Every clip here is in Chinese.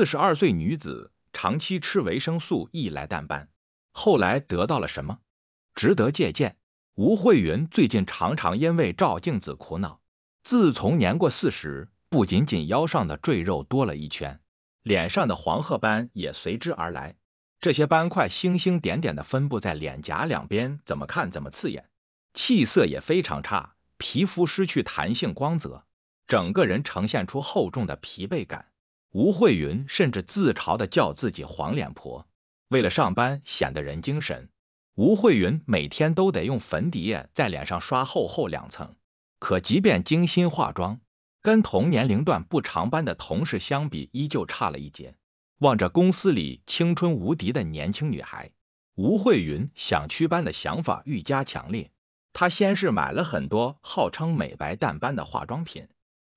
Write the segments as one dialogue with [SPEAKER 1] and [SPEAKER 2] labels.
[SPEAKER 1] 四十二岁女子长期吃维生素 E 来淡斑，后来得到了什么？值得借鉴。吴慧云最近常常因为照镜子苦恼。自从年过四十，不仅仅腰上的赘肉多了一圈，脸上的黄褐斑也随之而来。这些斑块星星点点的分布在脸颊两边，怎么看怎么刺眼，气色也非常差，皮肤失去弹性光泽，整个人呈现出厚重的疲惫感。吴慧云甚至自嘲的叫自己“黄脸婆”，为了上班显得人精神，吴慧云每天都得用粉底液在脸上刷厚厚两层。可即便精心化妆，跟同年龄段不长斑的同事相比，依旧差了一截。望着公司里青春无敌的年轻女孩，吴慧云想祛斑的想法愈加强烈。她先是买了很多号称美白淡斑的化妆品，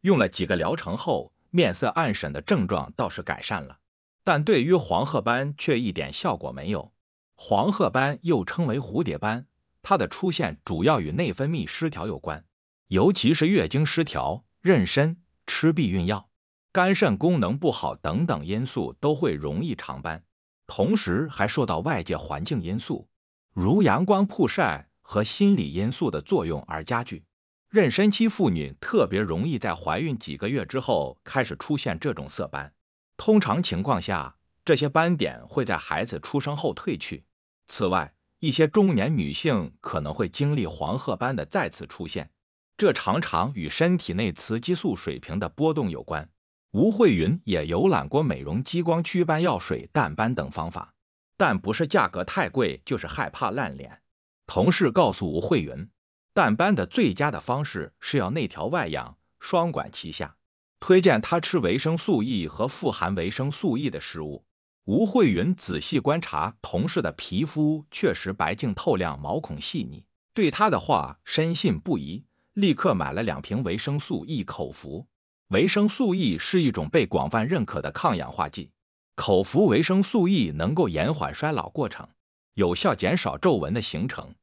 [SPEAKER 1] 用了几个疗程后。面色暗沈的症状倒是改善了，但对于黄褐斑却一点效果没有。黄褐斑又称为蝴蝶斑，它的出现主要与内分泌失调有关，尤其是月经失调、妊娠、吃避孕药、肝肾功能不好等等因素都会容易长斑，同时还受到外界环境因素，如阳光曝晒和心理因素的作用而加剧。妊娠期妇女特别容易在怀孕几个月之后开始出现这种色斑，通常情况下，这些斑点会在孩子出生后褪去。此外，一些中年女性可能会经历黄褐斑的再次出现，这常常与身体内雌激素水平的波动有关。吴慧云也游览过美容激光祛斑、药水淡斑等方法，但不是价格太贵，就是害怕烂脸。同事告诉吴慧云。淡斑的最佳的方式是要内调外养，双管齐下。推荐他吃维生素 E 和富含维生素 E 的食物。吴慧云仔细观察同事的皮肤，确实白净透亮，毛孔细腻，对他的话深信不疑，立刻买了两瓶维生素 E 口服。维生素 E 是一种被广泛认可的抗氧化剂，口服维生素 E 能够延缓衰老过程，有效减少皱纹的形成。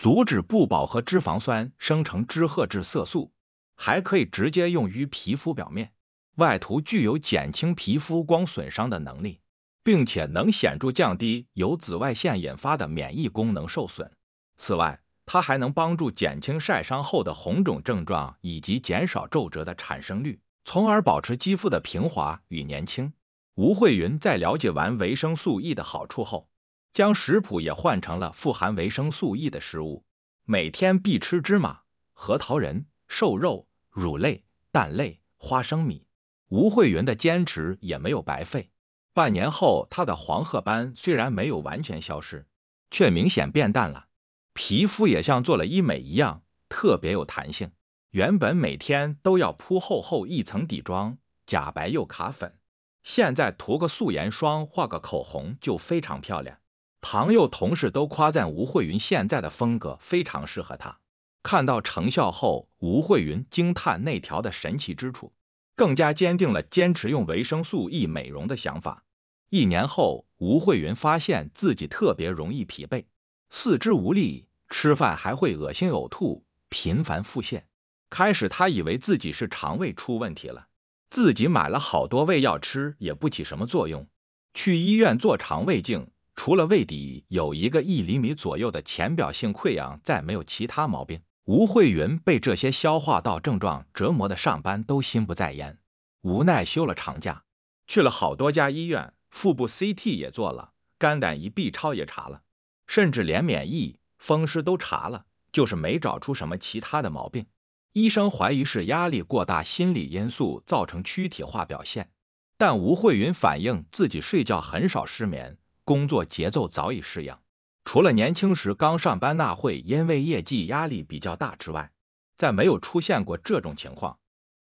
[SPEAKER 1] 阻止不饱和脂肪酸生成脂褐质色素，还可以直接用于皮肤表面外涂，具有减轻皮肤光损伤的能力，并且能显著降低由紫外线引发的免疫功能受损。此外，它还能帮助减轻晒伤后的红肿症状，以及减少皱褶的产生率，从而保持肌肤的平滑与年轻。吴慧云在了解完维生素 E 的好处后。将食谱也换成了富含维生素 E 的食物，每天必吃芝麻、核桃仁、瘦肉、乳类、蛋类、花生米。吴慧云的坚持也没有白费，半年后她的黄褐斑虽然没有完全消失，却明显变淡了，皮肤也像做了医美一样，特别有弹性。原本每天都要铺厚厚一层底妆，假白又卡粉，现在涂个素颜霜，画个口红就非常漂亮。朋友、同事都夸赞吴慧云现在的风格非常适合她。看到成效后，吴慧云惊叹内调的神奇之处，更加坚定了坚持用维生素 E 美容的想法。一年后，吴慧云发现自己特别容易疲惫、四肢无力，吃饭还会恶心呕吐、频繁腹泻。开始她以为自己是肠胃出问题了，自己买了好多胃药吃也不起什么作用，去医院做肠胃镜。除了胃底有一个一厘米左右的浅表性溃疡，再没有其他毛病。吴慧云被这些消化道症状折磨的，上班都心不在焉，无奈休了长假，去了好多家医院，腹部 CT 也做了，肝胆胰 B 超也查了，甚至连免疫风湿都查了，就是没找出什么其他的毛病。医生怀疑是压力过大、心理因素造成躯体化表现，但吴慧云反映自己睡觉很少失眠。工作节奏早已适应，除了年轻时刚上班那会因为业绩压力比较大之外，再没有出现过这种情况。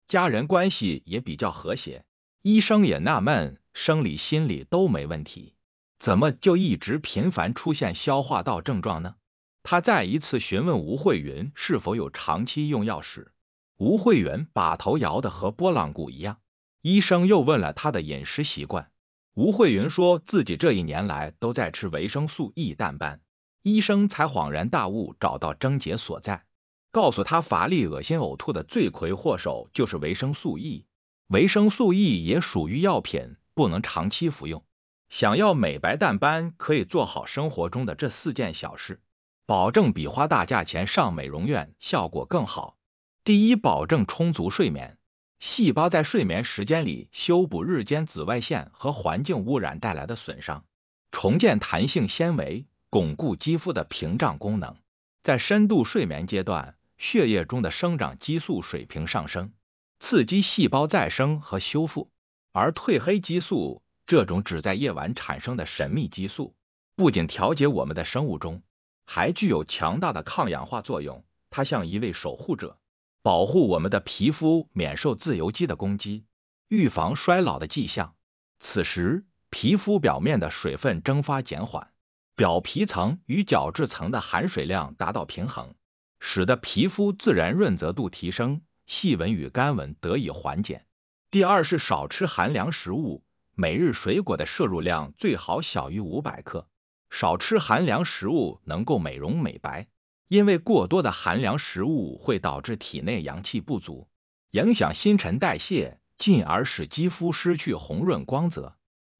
[SPEAKER 1] 家人关系也比较和谐，医生也纳闷，生理、心理都没问题，怎么就一直频繁出现消化道症状呢？他再一次询问吴慧云是否有长期用药史，吴慧云把头摇得和拨浪鼓一样。医生又问了他的饮食习惯。吴慧云说自己这一年来都在吃维生素 E 淡斑，医生才恍然大悟，找到症结所在，告诉她乏力、恶心、呕吐的罪魁祸首就是维生素 E。维生素 E 也属于药品，不能长期服用。想要美白淡斑，可以做好生活中的这四件小事，保证比花大价钱上美容院效果更好。第一，保证充足睡眠。细胞在睡眠时间里修补日间紫外线和环境污染带来的损伤，重建弹性纤维，巩固肌肤的屏障功能。在深度睡眠阶段，血液中的生长激素水平上升，刺激细胞再生和修复。而褪黑激素，这种只在夜晚产生的神秘激素，不仅调节我们的生物钟，还具有强大的抗氧化作用。它像一位守护者。保护我们的皮肤免受自由基的攻击，预防衰老的迹象。此时，皮肤表面的水分蒸发减缓，表皮层与角质层的含水量达到平衡，使得皮肤自然润泽度提升，细纹与干纹得以缓解。第二是少吃寒凉食物，每日水果的摄入量最好小于五百克。少吃寒凉食物能够美容美白。因为过多的寒凉食物会导致体内阳气不足，影响新陈代谢，进而使肌肤失去红润光泽。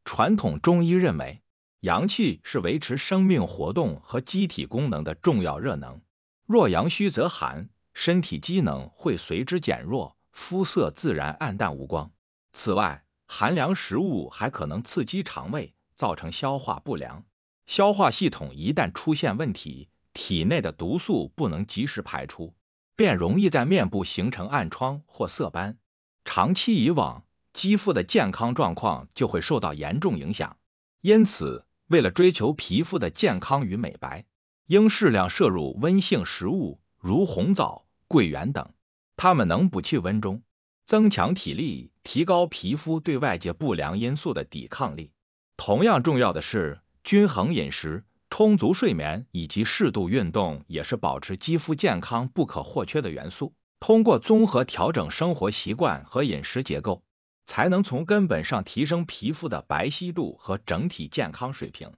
[SPEAKER 1] 传统中医认为，阳气是维持生命活动和机体功能的重要热能。若阳虚则寒，身体机能会随之减弱，肤色自然暗淡无光。此外，寒凉食物还可能刺激肠胃，造成消化不良。消化系统一旦出现问题，体内的毒素不能及时排出，便容易在面部形成暗疮或色斑。长期以往，肌肤的健康状况就会受到严重影响。因此，为了追求皮肤的健康与美白，应适量摄入温性食物，如红枣、桂圆等。它们能补气温中，增强体力，提高皮肤对外界不良因素的抵抗力。同样重要的是，均衡饮食。充足睡眠以及适度运动也是保持肌肤健康不可或缺的元素。通过综合调整生活习惯和饮食结构，才能从根本上提升皮肤的白皙度和整体健康水平，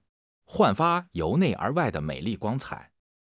[SPEAKER 1] 焕发由内而外的美丽光彩。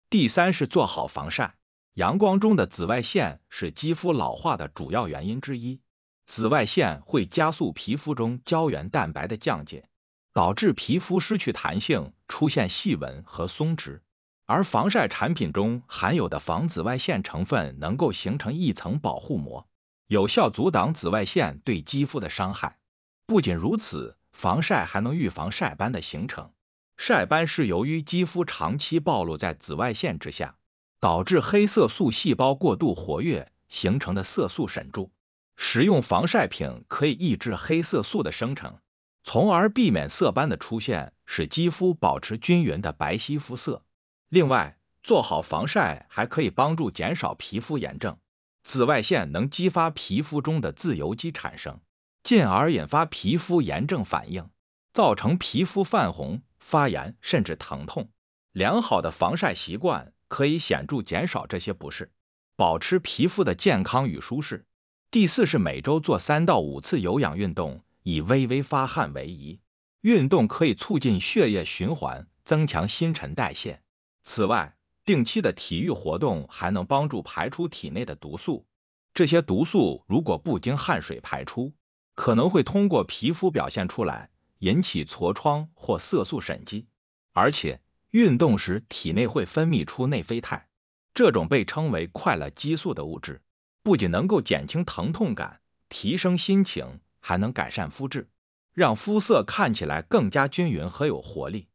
[SPEAKER 1] 第三是做好防晒，阳光中的紫外线是肌肤老化的主要原因之一。紫外线会加速皮肤中胶原蛋白的降解。导致皮肤失去弹性，出现细纹和松弛。而防晒产品中含有的防紫外线成分，能够形成一层保护膜，有效阻挡紫外线对肌肤的伤害。不仅如此，防晒还能预防晒斑的形成。晒斑是由于肌肤长期暴露在紫外线之下，导致黑色素细胞过度活跃形成的色素沈着。使用防晒品可以抑制黑色素的生成。从而避免色斑的出现，使肌肤保持均匀的白皙肤色。另外，做好防晒还可以帮助减少皮肤炎症。紫外线能激发皮肤中的自由基产生，进而引发皮肤炎症反应，造成皮肤泛红、发炎甚至疼痛。良好的防晒习惯可以显著减少这些不适，保持皮肤的健康与舒适。第四是每周做三到五次有氧运动。以微微发汗为宜。运动可以促进血液循环，增强新陈代谢。此外，定期的体育活动还能帮助排出体内的毒素。这些毒素如果不经汗水排出，可能会通过皮肤表现出来，引起痤疮或色素沉积。而且，运动时体内会分泌出内啡肽，这种被称为快乐激素的物质，不仅能够减轻疼痛感，提升心情。还能改善肤质，让肤色看起来更加均匀和有活力。